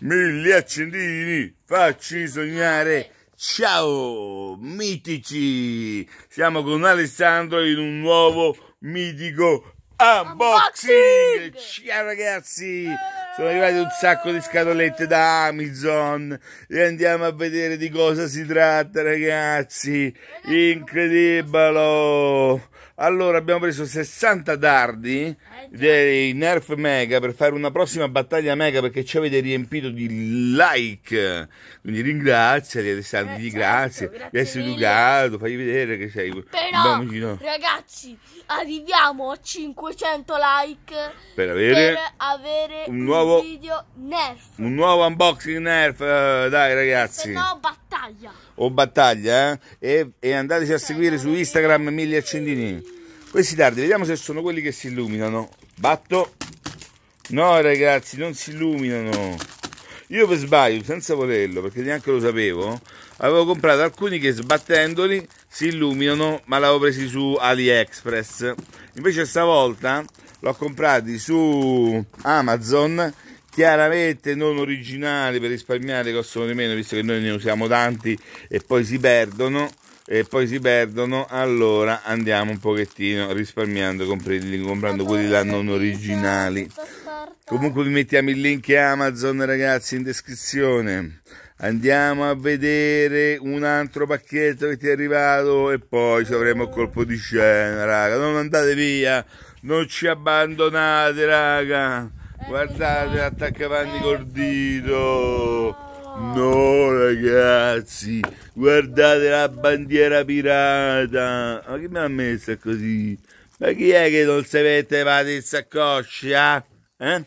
mille accendini, facci sognare. Ciao mitici, siamo con Alessandro in un nuovo mitico unboxing. Ciao ragazzi, sono arrivati un sacco di scatolette da Amazon e andiamo a vedere di cosa si tratta ragazzi. Incredibile. Allora abbiamo preso 60 dardi eh, dei Nerf Mega per fare una prossima battaglia Mega perché ci avete riempito di like. Quindi ringraziali Alessandro, eh, certo, grazie, certo, grazie di essere mille. educato, fagli vedere che sei Però, bambino. ragazzi, arriviamo a 500 like per avere, per avere un, un, nuovo video Nerf. Un nuovo unboxing Nerf, eh, dai ragazzi. Se no battaglia. O battaglia, eh? E, e andateci a cioè, seguire su Instagram Mille Accendini. Questi tardi, vediamo se sono quelli che si illuminano. Batto. No, ragazzi, non si illuminano. Io per sbaglio, senza volerlo, perché neanche lo sapevo, avevo comprato alcuni che sbattendoli si illuminano, ma l'avevo presi su AliExpress. Invece stavolta l'ho comprati su Amazon chiaramente non originali per risparmiare costano di meno visto che noi ne usiamo tanti e poi si perdono e poi si perdono allora andiamo un pochettino risparmiando comprendili, comprando quelli là non originali comunque vi mettiamo il link Amazon ragazzi in descrizione andiamo a vedere un altro pacchetto che ti è arrivato e poi ci avremo colpo di scena raga non andate via non ci abbandonate raga eh, guardate, attaccavanni col dito. No, ragazzi, guardate la bandiera pirata. Ma chi mi ha messo così? Ma chi è che non si mette in saccoccia? Eh?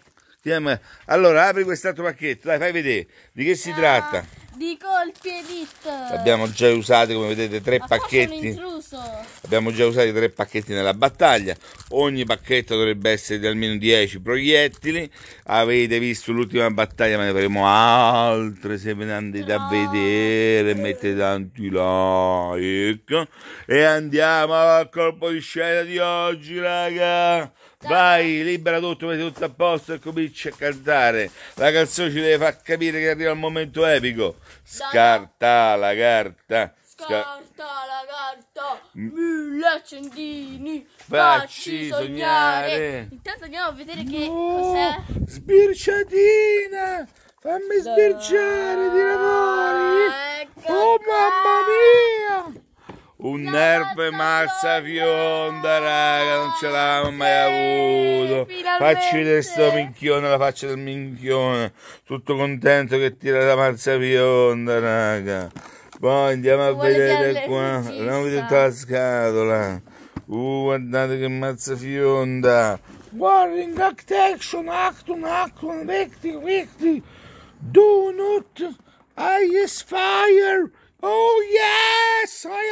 Allora, apri quest'altro pacchetto, dai, fai vedere di che si eh, tratta di colpi edit abbiamo già usato come vedete tre Ma ah, pacchetti abbiamo già usato tre pacchetti nella battaglia ogni pacchetto dovrebbe essere di almeno 10 proiettili avete visto l'ultima battaglia ma ne faremo altre se ve ne andate a vedere mettete tanti like e andiamo al colpo di scena di oggi raga Vai, libera tutto, metti tutto a posto e cominci a cantare. La canzone ci deve far capire che arriva il momento epico. Scarta la carta. Scarta la carta, mm. mille accendini, facci sognare. Intanto andiamo a vedere che cos'è. Sbirciatina, fammi sbirciare tira fuori. Ecco oh mamma un nerve massa fionda, raga, non ce l'avevamo mai avuto. Facci vedere sto minchione, la faccia del minchione. Tutto contento che tira la mazza fionda, raga. Poi andiamo a vedere qua. Andiamo a vedere la scatola. Uh, guardate che mazza fionda. Warning action, action, action, recti, recti. Do not, ice fire. Oh yes, I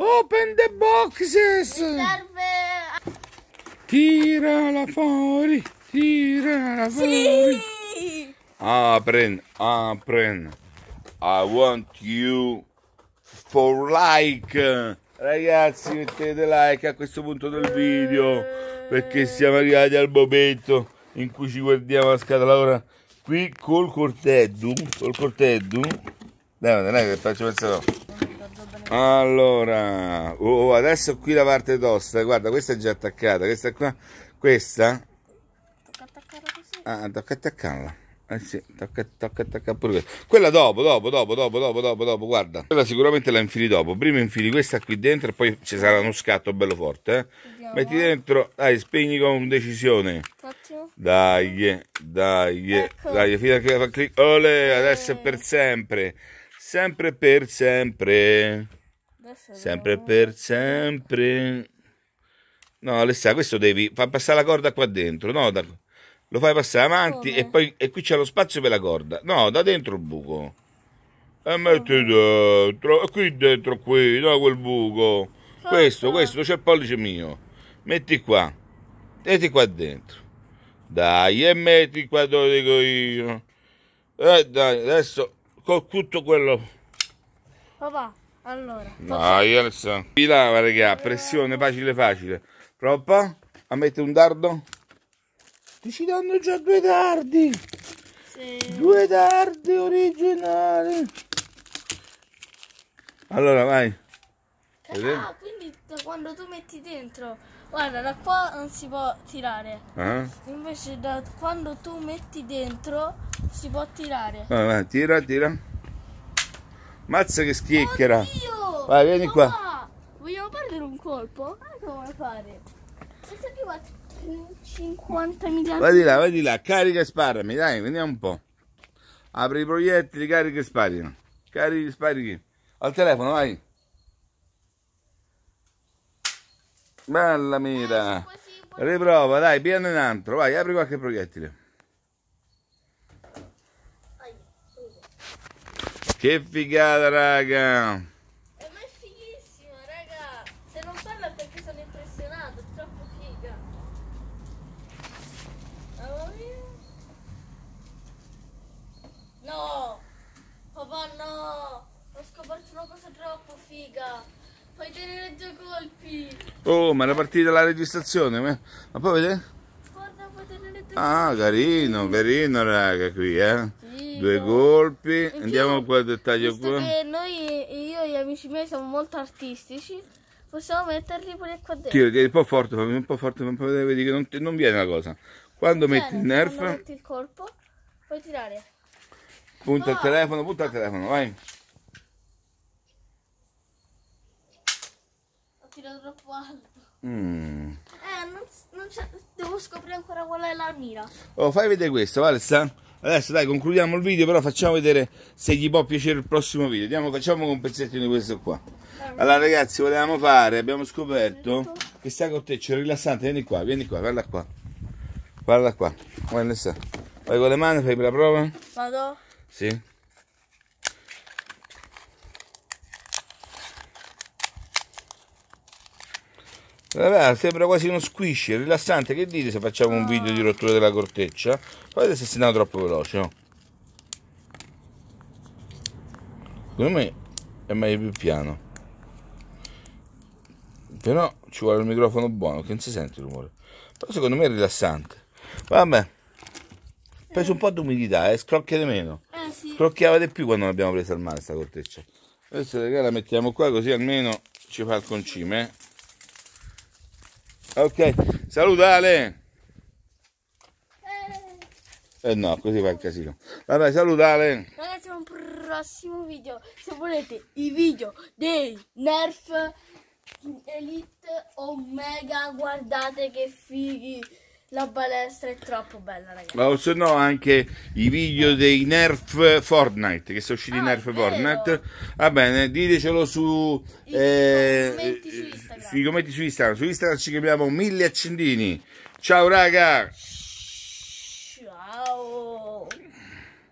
Open the boxes! Mi serve... Tirala fuori, tirala fuori. Sì! Apren, apren. I want you for like. Ragazzi, mettete like a questo punto del video perché siamo arrivati al momento in cui ci guardiamo la scatola. Ora, qui col corteddum, col corteddum. Dai, dai, che faccio pensare. Allora, oh, oh, adesso qui la parte tosta, guarda, questa è già attaccata, questa qua, questa... Tocca attaccarla così. Ah, tocca attaccarla. Eh sì, tocca, tocca attaccare pure questa. Quella dopo, dopo, dopo, dopo, dopo, dopo, dopo, guarda. Quella sicuramente la infili dopo. Prima infili questa qui dentro e poi ci sarà uno scatto bello forte, eh. Andiamo. Metti dentro, dai, spegni con decisione. Faccio? Dai, dai, ecco. dai, fino a che fa clic. Olè, eh. adesso è per sempre. Sempre per sempre. Sempre per sempre. No, Alessia, questo devi far passare la corda qua dentro, no? Da... Lo fai passare avanti e poi e qui c'è lo spazio per la corda. No, da dentro il buco. Eh, e metti dentro, e eh, qui dentro, qui, da quel buco. Questo, questo, c'è il pollice mio. Metti qua. Metti qua dentro. Dai, e metti qua dove dico io. E eh, dai, adesso con tutto quello. Papà. Allora. No, io ne so. Filava, raga, pressione facile facile. Prova a mettere un dardo. Ti ci danno già due dardi. Sì. Due dardi originali. Allora, vai. Ah, quindi quando tu metti dentro, guarda, da qua non si può tirare. Ah. Invece da quando tu metti dentro si può tirare. Vai, vai, tira, tira. Mazza che schiacchera. Oddio! Vai, vieni Papà, qua. Vogliamo perdere un colpo? Ah, cosa vuole fare? Questo qui a 50 miliardi. Vai di là, vai di là, carica e sparami, dai, vediamo un po'. Apri i proiettili, carica e sparino. Carichi, sparichi. Al telefono, vai. Bella mira. Riprova, dai, piano in altro, vai, apri qualche proiettile. Che figata, raga! Eh, ma è fighissimo, raga! Se non parla perché sono impressionato, è troppo figa! Mamma mia! No! Papà, no! Ho scoperto una cosa troppo figa! Puoi tenere due colpi! Oh, ma era partita la registrazione? Ma poi vedete? Guarda, puoi tenere due ah, colpi! Ah, carino, carino, raga, qui, eh! Due colpi, in andiamo più, qua al dettaglio qua. noi, io e gli amici miei siamo molto artistici, possiamo metterli pure qua dentro. Tiro, tiro un po' forte, fammi un po' forte, fammi vedere, vedi che non, ti, non viene la cosa. Quando Bene, cioè, metti il nerf... Quando metti il colpo, puoi tirare. Punta oh. al telefono, punta il telefono, vai. Ho tirato troppo alto. Mm. Eh, non, non devo scoprire ancora qual è la mira. Oh, fai vedere questo, Valsa. Adesso dai, concludiamo il video, però facciamo vedere se gli può piacere il prossimo video. Andiamo, facciamo un pezzettino di questo qua. Allora ragazzi, volevamo fare, abbiamo scoperto che sta con te, c'è rilassante, vieni qua, vieni qua, guarda qua. Guarda qua, guarda qua. Vai con le mani, fai la prova? Vado? Sì. Vabbè, sembra quasi uno squish, rilassante. Che dite se facciamo un video di rottura della corteccia? Guardate se si andava troppo veloce, no? Secondo me è meglio più piano. Però ci vuole un microfono buono, che non si sente il rumore. Però secondo me è rilassante. Vabbè. Preso un po' d'umidità, eh, scrocchia di meno. Eh sì. Scrocchiava di più quando l'abbiamo presa al mare sta corteccia. Adesso la mettiamo qua così almeno ci fa il concime, eh. Ok, saluta Eh no, così va il casino. Vabbè, saluta Ale. Ragazzi, un prossimo video. Se volete i video dei Nerf Elite Omega, guardate che fighi. La balestra è troppo bella, ragazzi. O se no anche i video dei Nerf Fortnite, che sono usciti ah, Nerf Fortnite. Va bene, ditecelo su... I eh, commenti su eh, Instagram. I commenti su Instagram. Su Instagram ci chiamiamo Mille Accendini. Ciao raga!